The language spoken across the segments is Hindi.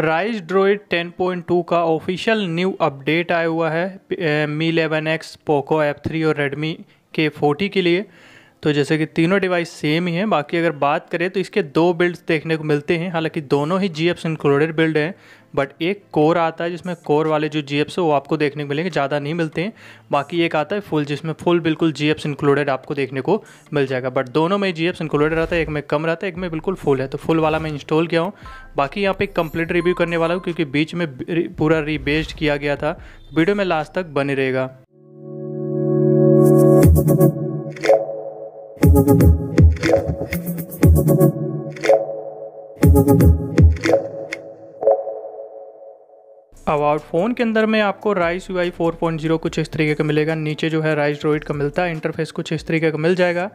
राइज ड्रोइड 10.2 का ऑफिशियल न्यू अपडेट आया हुआ है Mi eleven X Poco F three और रेडमी के फोर्टी के लिए तो जैसे कि तीनों डिवाइस सेम ही हैं बाकी अगर बात करें तो इसके दो बिल्ड्स देखने को मिलते हैं हालांकि दोनों ही जी एप्स इंक्लूडेड बिल्ड हैं बट एक कोर आता है जिसमें कोर वाले जो जी है वो आपको देखने को मिलेंगे ज़्यादा नहीं मिलते हैं बाकी एक आता है फुल जिसमें फुल बिल्कुल जी इंक्लूडेड आपको देखने को मिल जाएगा बट दोनों में जी इंक्लूडेड रहता है एक में कम रहता है एक में बिल्कुल फुल है तो फुल वाला मैं इंस्टॉल किया हूँ बाकी यहाँ पे कंप्लीट रिव्यू करने वाला हूँ क्योंकि बीच में पूरा रीबेस्ड किया गया था वीडियो में लास्ट तक बने रहेगा Thank you. अबाउट फ़ोन के अंदर में आपको राइस यू आई फोर कुछ इस तरीके का मिलेगा नीचे जो है राइस ड्रोइड का मिलता है इंटरफेस कुछ इस तरीके का मिल जाएगा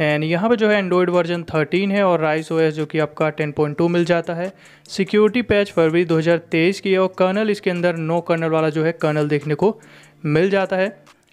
एंड यहाँ पे जो है एंड्रॉयड वर्जन 13 है और राइस ओएस जो कि आपका 10.2 मिल जाता है सिक्योरिटी पैच फरवरी 2023 की है और कर्नल इसके अंदर नो कर्नल वाला जो है कर्नल देखने को मिल जाता है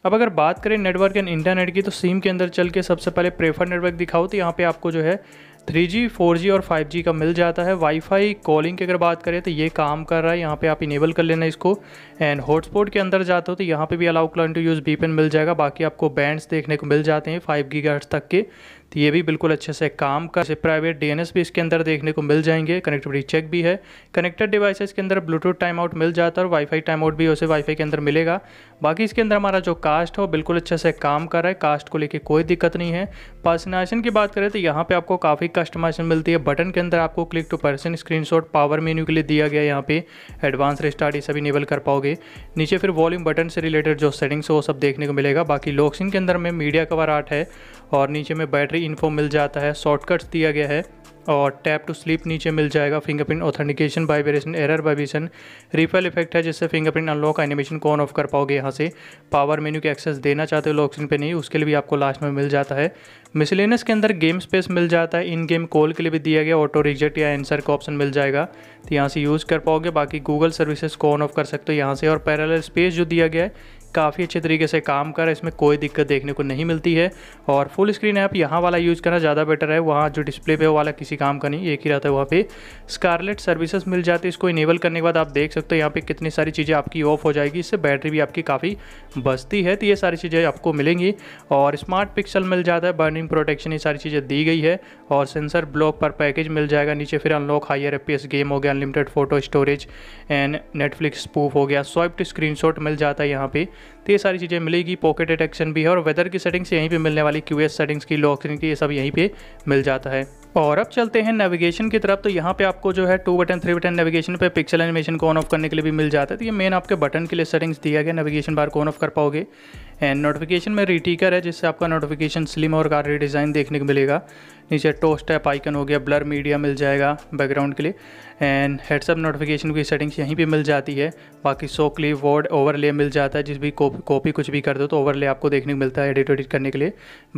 अब अगर बात करें नेटवर्क एंड इंटरनेट की तो सिम के अंदर चल के सबसे पहले प्रेफर नेटवर्क दिखाओ तो यहाँ पे आपको जो है 3G, 4G और 5G का मिल जाता है वाईफाई कॉलिंग की अगर बात करें तो ये काम कर रहा है यहाँ पे आप इनेबल कर लेना इसको एंड हॉटस्पॉट के अंदर जाते हो तो यहाँ पे भी allow client to use B मिल जाएगा बाकी आपको बैंड्स देखने को मिल जाते हैं फाइव गीगाहर्ट्ज तक के तो ये भी बिल्कुल अच्छे से काम कर प्राइवेट डीएनएस भी इसके अंदर देखने को मिल जाएंगे कनेक्टिविटी चेक भी है कनेक्टेड डिवाइसेस के अंदर ब्लूटूथ टाइम आउट मिल जाता है और वाईफाई टाइम आउट भी उसे वाईफाई के अंदर मिलेगा बाकी इसके अंदर हमारा जो कास्ट है वो बिल्कुल अच्छे से काम कर रहा है कास्ट को लेकर कोई दिक्कत नहीं है पर्सनाइजेशन की बात करें तो यहाँ पर आपको काफ़ी कस्टमाइजेशन मिलती है बटन के अंदर आपको click to person screen power menu के लिए दिया गया यहाँ पे एडवांस रिस्टार्ट ये सब इनेबल कर पाओगे नीचे फिर वॉल्यूम बटन से रिलेटेड जो सेटिंग्स है वो सब देखने को मिलेगा बाकी लॉक्सिन के अंदर में मीडिया कवर आर्ट है और नीचे में बैटरी इन्फो मिल जाता है शॉर्टकट्स दिया गया है और टैप टू स्लीप नीचे मिल जाएगा fingerprint authentication vibration error vibration ripple effect है जिससे फिंगरप्रिंट अनलॉक एनिमेशन को ऑन ऑफ कर पाओगे यहाँ से पावर मेन्यू के एक्सेस देना चाहते हो लॉक पे नहीं उसके लिए भी आपको लास्ट में मिल जाता है मिसलेनस के अंदर गेम स्पेस मिल जाता है इन गेम कॉल के लिए भी दिया गया ऑटो रिजेक्ट या एंसर का ऑप्शन मिल जाएगा तो यहाँ से यूज़ कर पाओगे बाकी गूगल सर्विसेज को ऑन ऑफ कर सकते हो यहाँ से और पैरल स्पेस जो दिया गया है काफ़ी अच्छे तरीके से काम कर इसमें कोई दिक्कत देखने को नहीं मिलती है और फुल स्क्रीन ऐप यहाँ वाला यूज़ करना ज़्यादा बेटर है वहाँ जो डिस्प्ले पे वाला किसी काम का नहीं एक ही रहता है वहाँ पे स्कारलेट सर्विसेज मिल जाती है इसको इनेबल करने के बाद आप देख सकते हो यहाँ पे कितनी सारी चीज़ें आपकी ऑफ हो जाएगी इससे बैटरी भी आपकी काफ़ी बचती है तो ये सारी चीज़ें आपको मिलेंगी और स्मार्ट पिक्सल मिल जाता है बर्निंग प्रोटेक्शन ये सारी चीज़ें दी गई है और सेंसर ब्लॉक पर पैकेज मिल जाएगा नीचे फिर अनलॉक हाइयर एफ गेम हो गया unlimited photo storage and Netflix proof हो गया स्वाइप्ट स्क्रीनशॉट मिल जाता है यहाँ पर तो ये सारी चीज़ें मिलेगी पॉकेट डिटेक्शन भी है और वेदर की सेटिंग्स यहीं पर मिलने वाली क्यू सेटिंग्स की लॉक सेटिंग की ये सब यहीं पर मिल जाता है और अब चलते हैं नेविगेशन की तरफ तो यहाँ पे आपको जो है two button three button navigation पे पिक्सल एनिमेशन को ऑन ऑफ करने के लिए भी मिल जाता है तो ये मेन आपके बटन के लिए सेटिंग्स दिया गया नेविगेशन बार को ऑन ऑफ कर पाओगे एंड नोटिफिकेशन में रिटीकर है जिससे आपका नोटिफिकेशन स्लिम और कार डिज़ाइन देखने को मिलेगा नीचे टोस्ट ऐप आइकन हो गया ब्लर मीडिया मिल जाएगा बैकग्राउंड के लिए एंड हेडसअप नोटिफिकेशन की सेटिंग्स यहीं पे मिल जाती है बाकी सो क्लिप वर्ड ओवरले मिल जाता है जिस भी कॉपी कुछ भी कर दो तो ओवरले आपको देखने को मिलता है एडिट एडिट करने के लिए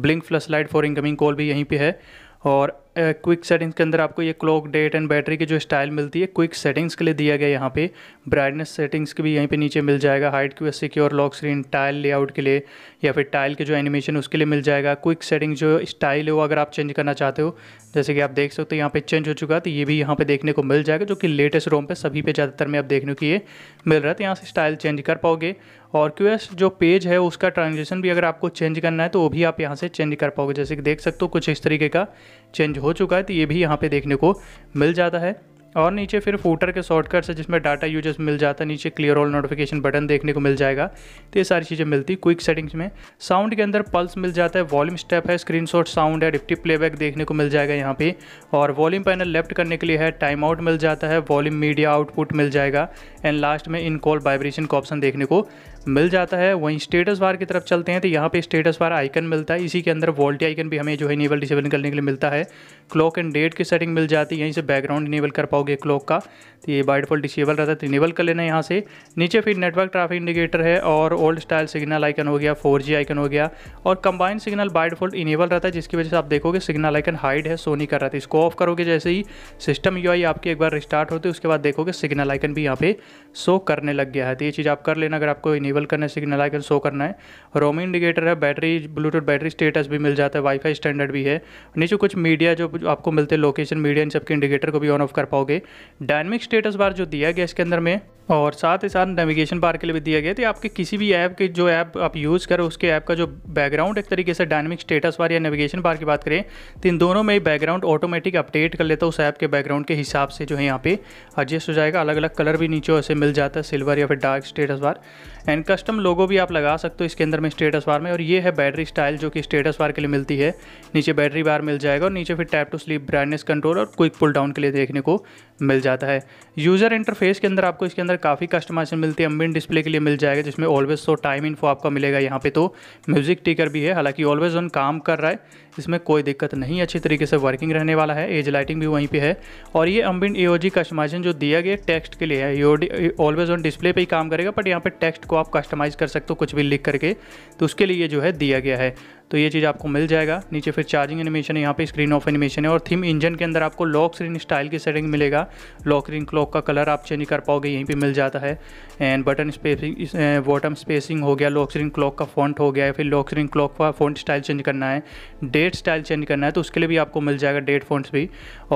blink flash light for incoming call भी यहीं पर है और क्विक सेटिंग्स के अंदर आपको ये क्लॉक डेट एंड बैटरी की जो स्टाइल मिलती है क्विक सेटिंग्स के लिए दिया गया यहाँ पे ब्राइटनेस सेटिंग्स के भी यहीं पे नीचे मिल जाएगा हाइट की secure lock screen tile layout के लिए या फिर टाइल के जो एनिमेशन उसके लिए मिल जाएगा क्विक सेटिंग जो स्टाइल है वो अगर आप चेंज करना चाहते हो जैसे कि आप देख सकते हो यहाँ पर चेंज हो चुका तो ये भी यहाँ पर देखने को मिल जाएगा जो कि लेटेस्ट रोम पर सभी पे ज़्यादातर में आप देखने को ये मिल रहा है तो यहाँ से स्टाइल चेंज कर पाओगे और क्यू जो पेज है उसका ट्रांजेक्शन भी अगर आपको चेंज करना है तो वो भी आप यहाँ से चेंज कर पाओगे जैसे कि देख सकते हो कुछ इस तरीके का चेंज हो चुका है तो ये भी यहाँ पे देखने को मिल जाता है और नीचे फिर फूटर के शॉर्टकट्स से जिसमें डाटा यूजर्स मिल जाता है नीचे क्लियर ऑल नोटिफिकेशन बटन देखने को मिल जाएगा तो ये सारी चीज़ें मिलती क्विक सेटिंग्स में साउंड के अंदर पल्स मिल जाता है वॉल्यूम स्टेप है स्क्रीन शॉट साउंड है डिफ्टी प्लेबैक देखने को मिल जाएगा यहाँ पे और वॉल्यूम पैनल लेफ्ट करने के लिए है टाइम आउट मिल जाता है वॉल्यूम मीडिया आउटपुट मिल जाएगा एंड लास्ट में इन कॉल वाइब्रेशन का ऑप्शन देखने को मिल जाता है वहीं स्टेटस बार की तरफ चलते हैं तो यहाँ पे स्टेटस बार आइकन मिलता है इसी के अंदर वोल्टी आइकन भी हमें जो है इनेबल डिसेबल करने के लिए मिलता है क्लॉक एंड डेट की सेटिंग मिल जाती है यहीं से बैकग्राउंड इनेबल कर पाओगे क्लॉक का तो ये बाई डिफॉल्ट डिसेबल रहता है तो इनेबल कर लेना यहाँ से नीचे फिर नेटवर्क ट्राफिक इंडिकेटर है और ओल्ड स्टाइल सिग्नल आइकन हो गया फोर आइकन हो गया और combined signal by default enable रहता है जिसकी वजह से आप देखोगे सिग्नल आइकन हाइड है सो नहीं कर रहा था इसको ऑफ करोगे जैसे ही सिस्टम यू आपकी एक बार रिस्टार्ट होते उसके बाद देखोगे सिग्नल आइकन भी यहाँ पे शो करने लग गया है तो ये चीज़ आप कर लेना अगर आपको इनेबल इनेबल करना है सिग्नल आइकन शो करना है रोम इंडिकेटर है बैटरी ब्लूटूथ बैटरी स्टेटस भी मिल जाता है वाईफाई स्टैंडर्ड भी है नीचे कुछ मीडिया जो आपको मिलते हैं लोकेशन मीडिया इन सबके इंडिकेटर को भी ऑन ऑफ कर पाओगे डायनमिक स्टेटस बार जो दिया गया इसके अंदर में और साथ ही साथ नेविगेशन बार के लिए भी दिया गया तो आपके किसी भी ऐप के जो ऐप आप यूज़ करो उसके ऐप का जो बैकग्राउंड एक तरीके से डायनमिक स्टेटस बार या नेविगेशन बार की बात करें तो इन दोनों में बैकग्राउंड ऑटोमेटिक अपडेट कर लेता है उस ऐप के बैकग्राउंड के हिसाब से जो है यहाँ पे एडजस्ट हो जाएगा अलग अलग कलर भी नीचे ऐसे मिल जाता है सिल्वर या फिर dark status bar and and custom logo भी आप लगा सकते हो इसके अंदर में स्टेटस बार में और ये है बैटरी स्टाइल जो कि स्टेटस बार के लिए मिलती है नीचे बैटरी बार मिल जाएगा और नीचे फिर tap to sleep brightness control और क्विक पुल डाउन के लिए देखने को मिल जाता है यूज़र इंटरफेस के अंदर आपको इसके अंदर काफ़ी कस्टमाइजेशन मिलती है अम्बिन डिस्प्ले के लिए मिल जाएगा जिसमें ऑलवेज सो टाइम इन आपका मिलेगा यहाँ पे तो म्यूज़िक टीकर भी है हालांकि ऑलवेज ऑन काम कर रहा है इसमें कोई दिक्कत नहीं अच्छी तरीके से वर्किंग रहने वाला है एज लाइटिंग भी वहीं पर है और ये अम्बिन ए कस्टमाइजेशन जो दिया गया टेक्स्ट के लिए है ऑलवेज ऑन डिस्प्ले पर ही काम करेगा बट यहाँ पर टेक्स्ट को आप कस्टमाइज़ कर सकते हो कुछ भी लिख करके तो उसके लिए जो है दिया गया है तो ये चीज़ आपको मिल जाएगा नीचे फिर चार्जिंग एनिमेशन है यहाँ पे स्क्रीन ऑफ एनिमेशन है और थीम इंजन के अंदर आपको लॉक स्क्रीन स्टाइल की सेटिंग मिलेगा लॉक स्क्रीन क्लॉक का कलर आप चेंज कर पाओगे यहीं पे मिल जाता है and button spacing bottom spacing हो गया लॉक स्क्रीन क्लॉक का फॉन्ट हो गया फिर लॉक स्क्रीन क्लॉक का फॉन्ट स्टाइल चेंज करना है डेट स्टाइल चेंज करना है तो उसके लिए भी आपको मिल जाएगा डेट फॉन्ट्स भी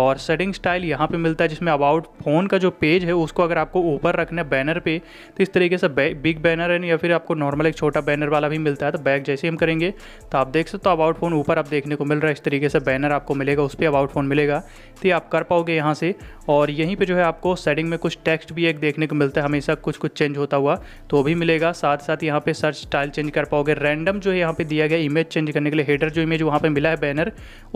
और सेटिंग स्टाइल यहाँ पर मिलता है जिसमें अबाउट फ़ोन का जो पेज है उसको अगर आपको ऊपर रखना है बैनर पर तो इस तरीके से बिग बैनर बैनर है या फिर आपको नॉर्मल एक छोटा बैनर वाला भी मिलता है तो बैक जैसे हम करेंगे तो आप देख सकते हो अबाउट फ़ोन ऊपर आप देखने को मिल रहा है इस तरीके से बैनर आपको मिलेगा उस पर अबाउट फ़ोन मिलेगा तो आप कर पाओगे यहाँ से और यहीं पर जो है आपको सेटिंग में कुछ टेक्स्ट भी एक देखने को मिलता है हमेशा कुछ कुछ चेंज होता हुआ तो वो भी मिलेगा साथ साथ यहाँ पर सर्च स्टाइल चेंज कर पाओगे रैंडम जो है यहाँ पे दिया गया इमेज चेंज करने के लिए हेडर जो इमेज वहाँ पर मिला है बैनर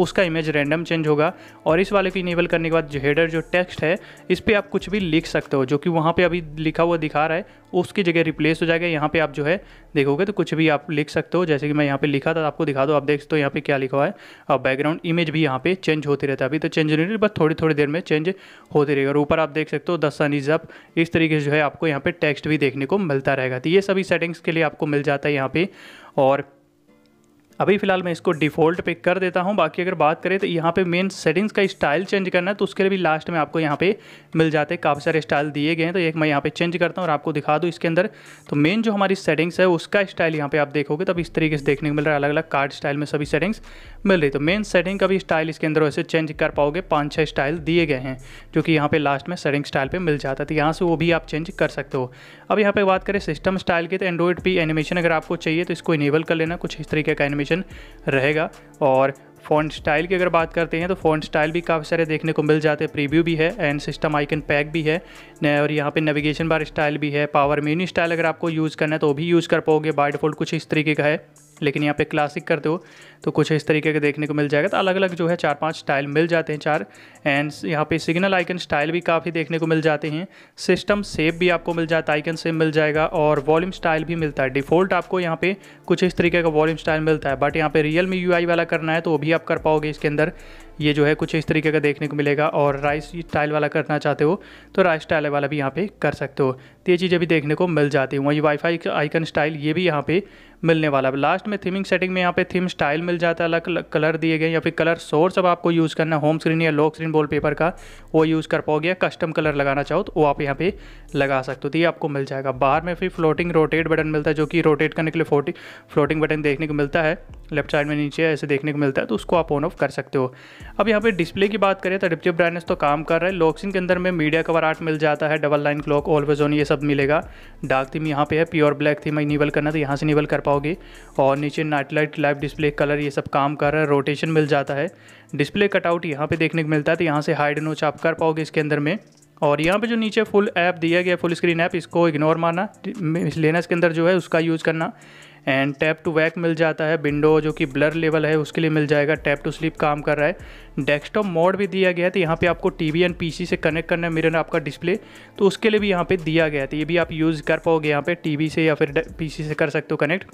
उसका इमेज रैंडम चेंज होगा और इस वाले को इनेबल करने के बाद जो हेडर जो टेक्स्ट है इस पर आप कुछ भी लिख सकते हो जो कि वहाँ पर अभी लिखा हुआ दिखा रहा है उसकी जगह रिप्लेस हो जाएगा यहाँ पे आप जो है देखोगे तो कुछ भी आप लिख सकते हो जैसे कि मैं यहाँ पे लिखा था आपको दिखा दो आप देख सकते हो यहाँ पे क्या लिखा हुआ है और बैकग्राउंड इमेज भी यहाँ पे चेंज होती रहता है अभी तो चेंज नहीं रही बस थोड़ी थोड़ी देर में चेंज होती रहेगा और ऊपर आप देख सकते हो दस सन इज अप इस तरीके से जो है आपको यहाँ पर टेक्स्ट भी देखने को मिलता रहेगा तो ये सभी सेटिंग्स के लिए आपको मिल जाता है यहाँ पर और अभी फ़िलहाल मैं इसको डिफ़ॉल्ट पे कर देता हूँ बाकी अगर बात करें तो यहाँ पे मेन सेटिंग्स का स्टाइल चेंज करना है तो उसके लिए भी लास्ट में आपको यहाँ पे मिल जाते हैं काफ़ी सारे स्टाइल दिए गए हैं तो एक मैं यहाँ पे चेंज करता हूँ और आपको दिखा दूँ इसके अंदर तो मेन जो हमारी सेटिंग्स है उसका स्टाइल यहाँ पर आप देखोगे तब इस तरीके से देखने को मिल रहा है अलग अलग कार्ड स्टाइल में सभी सेटिंग्स मिल रही तो मेन सेटिंग का भी स्टाइल इसके अंदर वैसे चेंज कर पाओगे पाँच छः स्टाइल दिए गए हैं जो कि यहाँ पर लास्ट में सेटिंग स्टाइल पर मिल जाता है तो यहाँ से वो भी आप चेंज कर सकते हो अब यहाँ पर बात करें सिस्टम स्टाइल की तो एंड्रॉइड पी एनिमेशन अगर आपको चाहिए तो इसको इनेबल कर लेना कुछ इस तरीके का कॉम्बिनेशन रहेगा और फोन स्टाइल की अगर बात करते हैं तो फोन स्टाइल भी काफ़ी सारे देखने को मिल जाते हैं प्रीव्यू भी है एंड सिस्टम आइकन पैक भी है और यहाँ पे नेविगेशन बार स्टाइल भी है पावर मेन्यू स्टाइल अगर आपको यूज़ करना है तो भी यूज़ कर पाओगे बाय डिफ़ॉल्ट कुछ इस तरीके का है लेकिन यहाँ पे क्लासिक करते हो तो कुछ इस तरीके का देखने को मिल जाएगा तो अलग अलग जो है चार पांच स्टाइल मिल जाते हैं चार एंड यहाँ पे सिग्नल आइकन स्टाइल भी काफ़ी देखने को मिल जाते हैं सिस्टम सेप भी आपको मिल जाता है आइकन सेप मिल जाएगा और वॉल्यूम स्टाइल भी मिलता है डिफ़ॉल्ट आपको यहाँ पे कुछ इस तरीके का वॉल्यूम स्टाइल मिलता है बट यहाँ पे रियल मी यू वाला करना है तो वो भी आप कर पाओगे इसके अंदर ये जो है कुछ इस तरीके का देखने को मिलेगा और राइस टाइल वाला करना चाहते हो तो राइस टाइल वाला भी यहाँ पे कर सकते हो तो ये चीज़ें भी देखने को मिल जाती हैं वहीं वाईफाई आइकन स्टाइल ये भी यहाँ पे मिलने वाला है लास्ट में थीमिंग सेटिंग में यहाँ पे थीम स्टाइल मिल जाता है अलग कलर दिए गए या फिर कलर सोर्स अब आपको यूज़ करना होम स्क्रीन या लॉक स्क्रीन वॉलपेपर का वो यूज़ कर पाओगे या कस्टम कलर लगाना चाहो तो वो आप यहाँ पे लगा सकते हो तो ये आपको मिल जाएगा बाहर में फिर फ्लोटिंग रोटेट बटन मिलता है जो कि रोटेट करने के लिए फ्लोटिंग बटन देखने को मिलता है लेफ्ट साइड में नीचे ऐसे देखने को मिलता है तो उसको आप ऑन ऑफ कर सकते हो अब यहाँ पे डिस्प्ले की बात करें तो डिप्टी ब्राइटनेस तो काम कर रहा है लॉक्सिन के अंदर में मीडिया कवर आर्ट मिल जाता है double line clock always on ये सब मिलेगा डार्क थीम यहाँ पे है प्योर ब्लैक थीम इनिबल करना तो यहाँ से इनिबल कर पाओगे और नीचे night light live display colour ये सब काम कर रहा है रोटेशन मिल जाता है डिस्प्ले कटआउट यहाँ पर देखने को मिलता है तो यहाँ से हाइड नोच आप कर पाओगे इसके अंदर में और यहाँ पे जो नीचे फुल ऐप दिया गया फुल स्क्रीन ऐप इसको इग्नोर मारना लेना इसके अंदर जो है उसका यूज़ करना एंड टैप टू वैक मिल जाता है विंडो जो कि ब्लर लेवल है उसके लिए मिल जाएगा टैप टू स्लीप काम कर रहा है डेस्कटॉप मोड भी दिया गया है तो यहाँ पे आपको टीवी एंड पीसी से कनेक्ट करना है मिरर आपका डिस्प्ले तो उसके लिए भी यहाँ पे दिया गया है तो ये भी आप यूज़ कर पाओगे यहाँ पे टीवी से या फिर पीसी से कर सकते हो कनेक्ट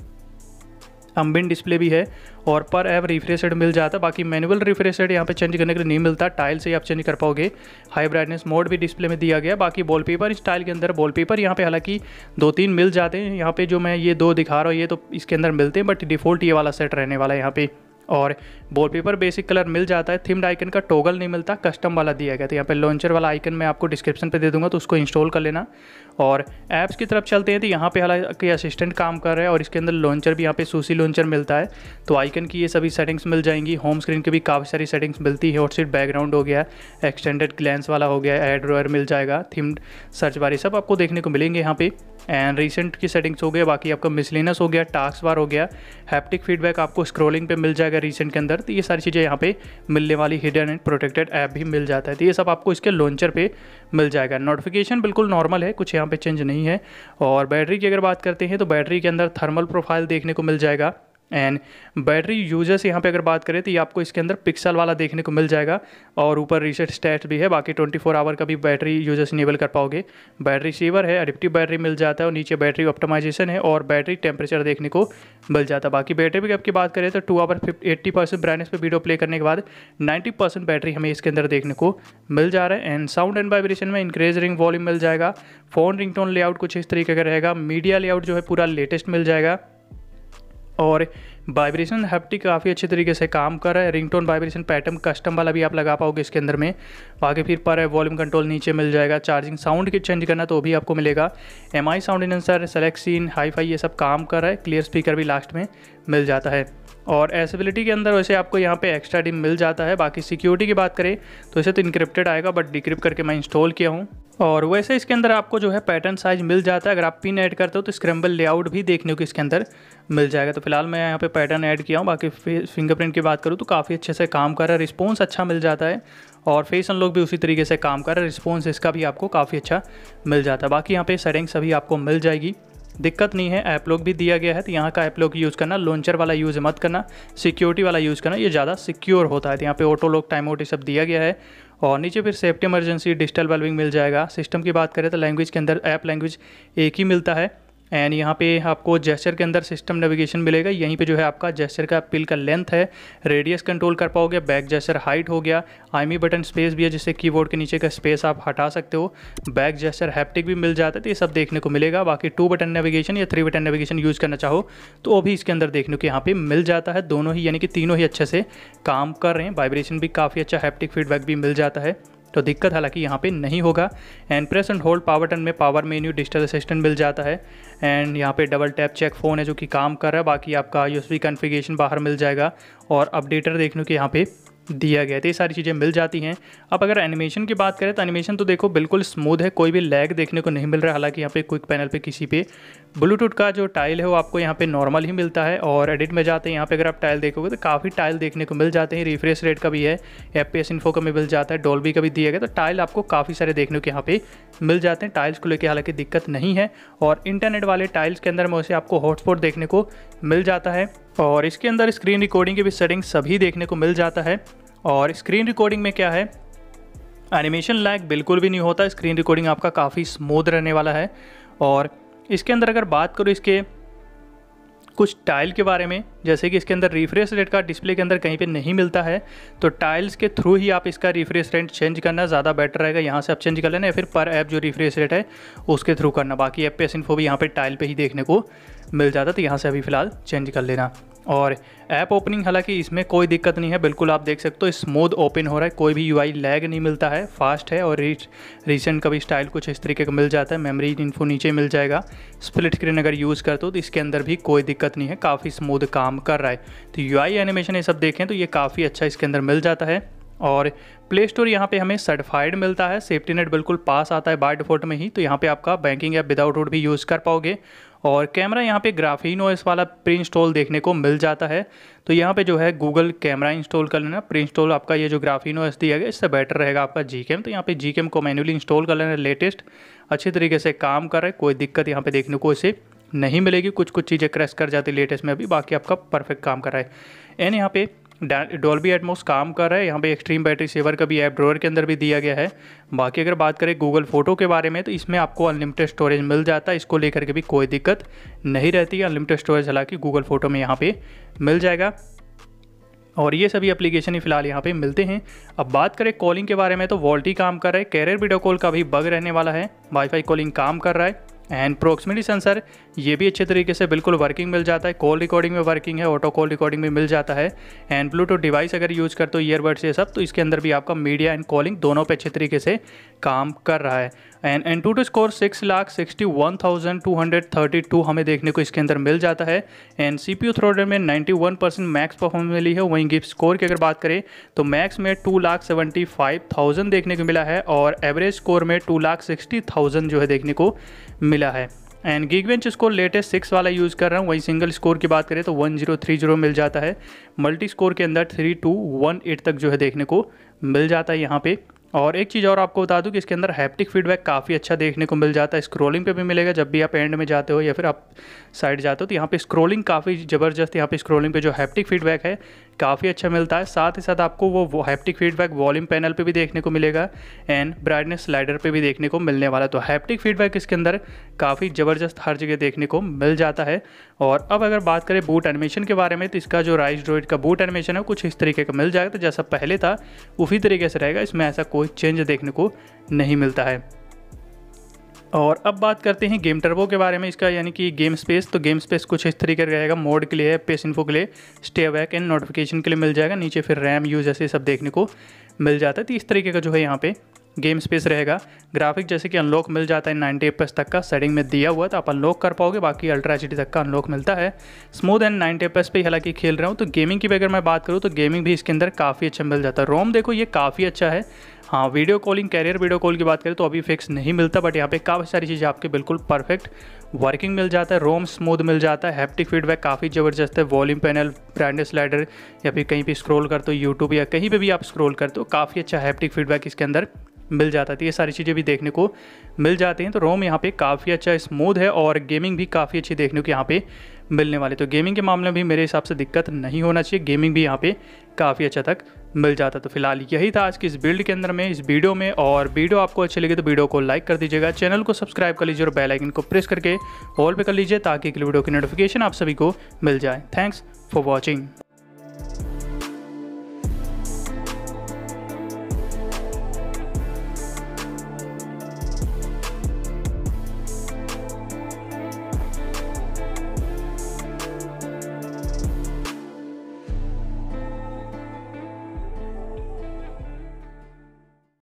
थम्बिन डिस्प्ले भी है और पर ऐप रिफ्रेश रेट मिल जाता है बाकी मैनुअल रिफ्रेश रेट यहाँ पे चेंज करने के लिए नहीं मिलता टाइल से ही आप चेंज कर पाओगे हाई ब्राइटनेस मोड भी डिस्प्ले में दिया गया बाकी वॉलपेपर पेपर इस टाइल के अंदर वॉल पेपर यहाँ पे हालांकि दो तीन मिल जाते हैं यहाँ पे जो मैं ये दो दिखा रहा हूँ ये तो इसके अंदर मिलते हैं बट डिफॉल्ट ये वाला सेट रहने वाला है यहाँ पे और वॉलपेपर बेसिक कलर मिल जाता है थिम्ड आइकन का टोगल नहीं मिलता कस्टम वाला दिया गया तो यहाँ पे लॉन्चर वाला आइकन मैं आपको डिस्क्रिप्शन पे दे दूंगा तो उसको इंस्टॉल कर लेना और ऐप्स की तरफ चलते हैं तो यहाँ पे हालांकि असिस्टेंट काम कर रहे हैं और इसके अंदर लॉन्चर भी यहाँ पे सूसी लॉन्चर मिलता है तो आइकन की ये सभी सेटिंग्स मिल जाएंगी होम स्क्रीन की भी काफ़ी सारी सेटिंग्स मिलती है और सिर्फ बैकग्राउंड हो गया एक्सटेंडेड ग्लैंस वाला हो गया एड रोयर मिल जाएगा थिम्ड सर्च बार सब आपको देखने को मिलेंगे यहाँ पे एंड रिसेंट की सेटिंग्स हो गया बाकी आपका मिसलिनस हो गया टास्क बार हो गया हैप्टिक फीडबैक आपको स्क्रोलिंग पे मिल जाएगा रिसेंट के अंदर तो ये सारी चीज़ें यहाँ पे मिलने वाली हिडन एंड प्रोटेक्टेड ऐप भी मिल जाता है तो ये सब आपको इसके लॉन्चर पे मिल जाएगा नोटिफिकेशन बिल्कुल नॉर्मल है कुछ यहाँ पे चेंज नहीं है और बैटरी की अगर बात करते हैं तो बैटरी के अंदर थर्मल प्रोफाइल देखने को मिल जाएगा एंड बैटरी यूजर्स यहाँ पे अगर बात करें तो ये आपको इसके अंदर पिक्सल वाला देखने को मिल जाएगा और ऊपर रिसेट स्टैट भी है बाकी 24 फोर आवर का भी बैटरी यूजर्स इनेबल कर पाओगे बैटरी सेवर है एडिप्टिव बैटरी मिल जाता है और नीचे बैटरी ऑप्टमाइजेशन है और बैटरी टेम्परेचर देखने को मिल जाता है बाकी बैटरी भी की बात करें तो two hour fifty eighty percent brightness पर वीडियो प्ले करने के बाद नाइन्टी परसेंट बैटरी हमें इसके अंदर देखने को मिल जा रहा है एंड साउंड एंड वाइब्रेशन में इंक्रेज रिंग वॉल्यूम मिल जाएगा फ़ोन टोन लेआउट कुछ इस तरीके का रहेगा मीडिया लेआउट जो है पूरा लेटेस्ट मिल जाएगा और वाइब्रेशन हैप्टिक काफ़ी अच्छे तरीके से काम कर रहा है रिंगटोन वाइब्रेशन पैटर्न कस्टम वाला भी आप लगा पाओगे इसके अंदर में बाकी फिर पर वॉल्यूम कंट्रोल नीचे मिल जाएगा चार्जिंग साउंड की चेंज करना तो भी आपको मिलेगा एम आई साउंड इनसर सेलेक्सिन हाई फाई ये सब काम कर रहा है क्लियर स्पीकर भी लास्ट में मिल जाता है और एसेबिलिटी के अंदर वैसे आपको यहाँ पे एक्स्ट्रा डिम मिल जाता है बाकी सिक्योरिटी की बात करें तो इसे तो इनक्रिप्टेड आएगा बट डिक्रिप्ट करके मैं इंस्टॉल किया हूँ और वैसे इसके अंदर आपको जो है पैटर्न साइज मिल जाता है अगर आप पिन ऐड करते हो तो स्क्रम्बल लेआउट भी देखने को इसके अंदर मिल जाएगा तो फिलहाल मैं यहाँ पे पैटर्न ऐड किया हूँ बाकी फिंगरप्रिंट की बात करूँ तो काफ़ी अच्छे से काम कर रहा है रिस्पॉन्स अच्छा मिल जाता है और फेस अनलॉक भी उसी तरीके से काम कर रहा है रिस्पॉन्स इसका भी आपको काफ़ी अच्छा मिल जाता है बाकी यहाँ पर सेटिंग्स सभी आपको मिल जाएगी दिक्कत नहीं है ऐप लोग भी दिया गया है तो यहाँ का ऐप लोग यूज़ करना लॉन्चर वाला यूज़ मत करना सिक्योरिटी वाला यूज़ करना ये ज़्यादा सिक्योर होता है तो यहाँ पे ऑटो लॉक टाइम आउट ये सब दिया गया है और नीचे फिर सेफ्टी इमरजेंसी डिजिटल वेलविंग मिल जाएगा सिस्टम की बात करें तो लैंग्वेज के अंदर ऐप लैंग्वेज एक ही मिलता है एंड यहाँ पे आपको जेस्चर के अंदर सिस्टम नेविगेशन मिलेगा यहीं पे जो है आपका जेस्चर का पिल का लेंथ है रेडियस कंट्रोल कर पाओगे बैक जेस्चर हाइट हो गया आईमी बटन स्पेस भी है जिससे कीबोर्ड के नीचे का स्पेस आप हटा सकते हो बैक जेस्चर हैप्टिक भी मिल जाता है तो ये सब देखने को मिलेगा बाकी टू बटन नेविगेशन या थ्री बटन नेविगेशन यूज़ करना चाहो तो वो भी इसके अंदर देखने को यहाँ पर मिल जाता है दोनों ही यानी कि तीनों ही अच्छे से काम कर रहे हैं वाइब्रेशन भी काफ़ी अच्छा हैप्टिक फीडबैक भी मिल जाता है तो दिक्कत हालांकि यहाँ पे नहीं होगा and press and hold power button में पावर मेन्यू डिजिटल असिस्टेंट मिल जाता है एंड यहाँ पे डबल टैप चेक फ़ोन है जो कि काम कर रहा है बाकी आपका यूएसबी कॉन्फ़िगरेशन बाहर मिल जाएगा और अपडेटर देखने के यहाँ पे दिया गया था तो ये सारी चीज़ें मिल जाती हैं अब अगर एनिमेशन की बात करें तो एनिमेशन तो देखो बिल्कुल स्मूथ है कोई भी लैग देखने को नहीं मिल रहा हालांकि यहाँ पे क्विक पैनल पे किसी पे ब्लूटूथ का जो टाइल है वो आपको यहाँ पे नॉर्मल ही मिलता है और एडिट में जाते हैं यहाँ पे अगर आप टाइल देखोगे तो काफ़ी टाइल देखने को मिल जाते हैं रिफ्रेश रेट का भी है एफ पी इन्फो का भी मिल जाता है डोलबी का भी दिया गया तो टाइल आपको काफ़ी सारे देखने को यहाँ पे मिल जाते हैं टाइल्स को लेकर हालांकि दिक्कत नहीं है और इंटरनेट वाले टाइल्स के अंदर में उसे आपको हॉटस्पॉट देखने को मिल जाता है और इसके अंदर स्क्रीन रिकॉर्डिंग की भी सेटिंग सभी देखने को मिल जाता है और स्क्रीन रिकॉर्डिंग में क्या है एनिमेशन लैग बिल्कुल भी नहीं होता स्क्रीन रिकॉर्डिंग आपका काफ़ी स्मूद रहने वाला है और इसके अंदर अगर बात करूँ इसके कुछ टाइल के बारे में जैसे कि इसके अंदर रिफ्रेश रेट का डिस्प्ले के अंदर कहीं पे नहीं मिलता है तो टाइल्स के थ्रू ही आप इसका रिफ्रेश रेट चेंज करना ज़्यादा बेटर रहेगा यहाँ से आप चेंज कर लेना या फिर पर ऐप जो रिफ्रेश रेट है उसके थ्रू करना बाकी एप पे इन्फो भी यहाँ पे टाइल पे ही देखने को मिल जाता तो यहाँ से अभी फ़िलहाल चेंज कर लेना और ऐप ओपनिंग हालांकि इसमें कोई दिक्कत नहीं है बिल्कुल आप देख सकते हो स्मूथ ओपन हो रहा है कोई भी यूआई लैग नहीं मिलता है फास्ट है और रिसेंट का भी स्टाइल कुछ इस तरीके का मिल जाता है मेमोरी इन्फो नीचे मिल जाएगा स्प्लिट स्क्रीन अगर यूज़ कर दो तो इसके अंदर भी कोई दिक्कत नहीं है काफ़ी स्मूद काम कर रहा है तो यू एनिमेशन ये सब देखें तो ये काफ़ी अच्छा इसके अंदर मिल जाता है और प्ले स्टोर यहाँ पे हमें सर्टिफाइड मिलता है सेफ्टी नेट बिल्कुल पास आता है बाय डिफॉल्ट में ही तो यहाँ पे आपका बैंकिंग ऐप विदाउट रोड भी यूज़ कर पाओगे और कैमरा यहाँ पे ग्राफीन ओएस वाला प्री इंस्टॉल देखने को मिल जाता है तो यहाँ पे जो है गूगल कैमरा इंस्टॉल कर लेना प्री इंस्टॉल आपका ये जो ग्राफीन ओएस दिया गया इससे बेटर रहेगा आपका जी तो यहाँ पे जी को मैनुअली इंस्टॉल कर लेना लेटेस्ट अच्छे तरीके से काम कर रहा है कोई दिक्कत यहाँ पर देखने को इसे नहीं मिलेगी कुछ कुछ चीज़ें क्रैश कर जाती लेटेस्ट में अभी बाकी आपका परफेक्ट काम कर रहा है एंड यहाँ पे डॉल्बी एटमोस काम कर रहा है यहाँ पे एक्सट्रीम बैटरी सेवर का भी ऐप ड्रोवर के अंदर भी दिया गया है बाकी अगर बात करें गूगल फोटो के बारे में तो इसमें आपको अनलिमिटेड स्टोरेज मिल जाता है इसको लेकर के भी कोई दिक्कत नहीं रहती अनलिमिटेड स्टोरेज हालांकि गूगल फोटो में यहाँ पर मिल जाएगा और ये सभी एप्लीकेशन ही फिलहाल यहाँ पे मिलते हैं अब बात करें कॉलिंग के बारे में तो वॉल्टी काम कर रहा है कैरियर वीडियो कॉल का भी बग रहने वाला है वाईफाई कॉलिंग काम कर रहा है एंड प्रोक्सिमिटी सेंसर ये भी अच्छे तरीके से बिल्कुल वर्किंग मिल जाता है कॉल रिकॉर्डिंग में वर्किंग है ऑटो कॉल रिकॉर्डिंग में मिल जाता है एंड ब्लूटूथ डिवाइस अगर यूज़ करते हो ईयरबड्स ये सब तो इसके अंदर भी आपका मीडिया एंड कॉलिंग दोनों पे अच्छे तरीके से काम कर रहा है and AnTuTu score six lakh sixty one thousand two hundred thirty two हमें देखने को इसके अंदर मिल जाता है and C P U throttle में ninety one percent max performance मिली है वहीं गिफ्ट स्कोर की अगर बात करें तो मैक्स में two lakh seventy five thousand देखने को मिला है और एवरेज स्कोर में टू लाख सिक्सटी थाउजेंड जो है देखने को मिला है and Geekbench score latest six वाला यूज़ कर रहा हूँ वहीं सिंगल स्कोर की बात करें तो वन जीरो थ्री जीरो मिल जाता है मल्टी स्कोर के अंदर थ्री टू वन एट तक जो है देखने को मिल जाता है यहाँ पे और एक चीज़ और आपको बता दूं कि इसके अंदर हैप्टिक फीडबैक काफ़ी अच्छा देखने को मिल जाता है स्क्रोलिंग पे भी मिलेगा जब भी आप एंड में जाते हो या फिर आप साइड जाते हो तो यहाँ पे स्क्रोलिंग काफ़ी ज़बरदस्त यहाँ पे स्क्रोलिंग पे जो हैप्टिक फीडबैक है काफ़ी अच्छा मिलता है साथ ही साथ आपको वो हैप्टिक फीडबैक वॉल्यूम पैनल पर भी देखने को मिलेगा एंड ब्राइटनेस स्लाइडर पर भी देखने को मिलने वाला तो हैप्टिक फीडबैक इसके अंदर काफ़ी ज़बरदस्त हर जगह देखने को मिल जाता है और अब अगर बात करें बूट एनिमेशन के बारे में तो इसका जो राइस ड्रॉइड का बूट एनिमेशन है कुछ इस तरीके का मिल जाएगा तो जैसा पहले था उसी तरीके से रहेगा इसमें ऐसा कोई चेंज देखने को नहीं मिलता है और अब बात करते हैं गेम टर्बो के बारे में इसका यानी कि गेम स्पेस तो गेम स्पेस कुछ इस तरीके का रहेगा मोड के लिए पेस इन्फो के लिए स्टे बैक एंड नोटिफिकेशन के लिए मिल जाएगा नीचे फिर रैम यूज ऐसे सब देखने को मिल जाता है तो इस तरीके का जो है यहाँ पे गेम स्पेस रहेगा ग्राफिक जैसे कि अनलॉक मिल जाता है नाइन्टी एफ तक का सेटिंग में दिया हुआ तो आप अनलॉक कर पाओगे बाकी अल्ट्रा एच तक का अनलॉक मिलता है स्मूथ एंड नाइन्टी एफ पे हालांकि खेल रहा हूँ तो गेमिंग की भी अगर मैं बात करूँ तो गेमिंग भी इसके अंदर काफ़ी अच्छा मिल जाता है रोम देखो ये काफ़ी अच्छा है हाँ video calling carrier video call की बात करें तो अभी फिक्स नहीं मिलता बट यहाँ पे काफ़ी सारी चीज़ें आपके बिल्कुल परफेक्ट वर्किंग मिल जाता है रोम स्मूथ मिल जाता है हैप्टिक फीडबैक काफ़ी ज़बरदस्त है वॉल्यूम पैनल ब्रांड स्लाइडर या फिर कहीं भी स्क्रॉल करते हो यूट्यूब या कहीं पे भी आप स्क्रॉल करते हो काफ़ी अच्छा हैप्टिक फीडबैक इसके अंदर मिल जाता है तो ये सारी चीज़ें भी देखने को मिल जाती हैं तो रोम यहाँ पे काफ़ी अच्छा स्मूथ है और गेमिंग भी काफ़ी अच्छी देखने को यहाँ पे मिलने वाली तो गेमिंग के मामले में भी मेरे हिसाब से दिक्कत नहीं होना चाहिए गेमिंग भी यहाँ पे काफ़ी अच्छा तक मिल जाता तो फिलहाल यही था आज की इस बिल्ड के अंदर में इस वीडियो में और वीडियो आपको अच्छी लगी तो वीडियो को लाइक कर दीजिएगा चैनल को सब्सक्राइब कर लीजिए और बेल आइकन को प्रेस करके ऑल पे कर लीजिए ताकि वीडियो की नोटिफिकेशन आप सभी को मिल जाए थैंक्स फॉर वॉचिंग